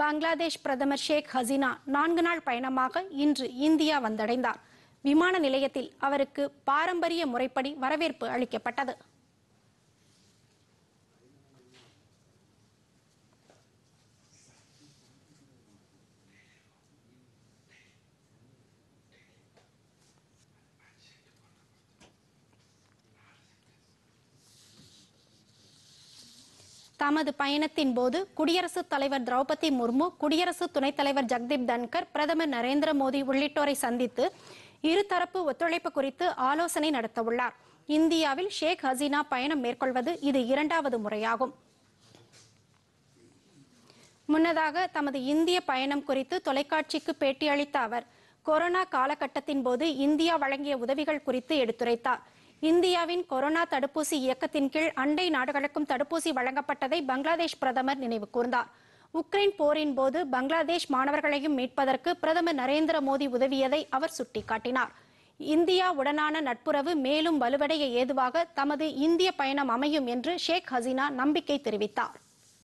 பங்களாதேஷ் பிரதமர் ஷேக் ஹசீனா நான்கு நாள் பயணமாக இன்று இந்தியா வந்தடைந்தார் விமான நிலையத்தில் அவருக்கு பாரம்பரிய முறைப்படி வரவேற்பு அளிக்கப்பட்டது தமது பயணத்தின் போது குடியரசுத் தலைவர் திரௌபதி முர்மு குடியரசு துணைத் தலைவர் ஜக்தீப் தன்கர் பிரதமர் நரேந்திர மோடி உள்ளிட்டோரை சந்தித்து இருதரப்பு ஒத்துழைப்பு குறித்து ஆலோசனை நடத்தவுள்ளார் இந்தியாவில் ஷேக் ஹசீனா பயணம் மேற்கொள்வது இது இரண்டாவது முறையாகும் முன்னதாக தமது இந்திய பயணம் குறித்து தொலைக்காட்சிக்கு பேட்டியளித்த அவர் கொரோனா காலகட்டத்தின் போது இந்தியா வழங்கிய உதவிகள் குறித்து எடுத்துரைத்தார் இந்தியாவின் கொரோனா தடுப்பூசி இயக்கத்தின் கீழ் அண்டை நாடுகளுக்கும் தடுப்பூசி வழங்கப்பட்டதை பங்களாதேஷ் பிரதமர் நினைவு கூர்ந்தார் உக்ரைன் போரின் போது பங்களாதேஷ் மாணவர்களையும் மீட்பதற்கு பிரதமர் நரேந்திர மோடி உதவியதை அவர் சுட்டிக்காட்டினார் இந்தியா உடனான நட்புறவு மேலும் வலுவடைய ஏதுவாக தமது இந்திய பயணம் அமையும் என்று ஷேக் ஹசீனா நம்பிக்கை தெரிவித்தார்